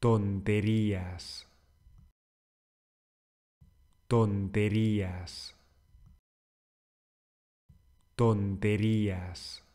tonterías, tonterías, tonterías.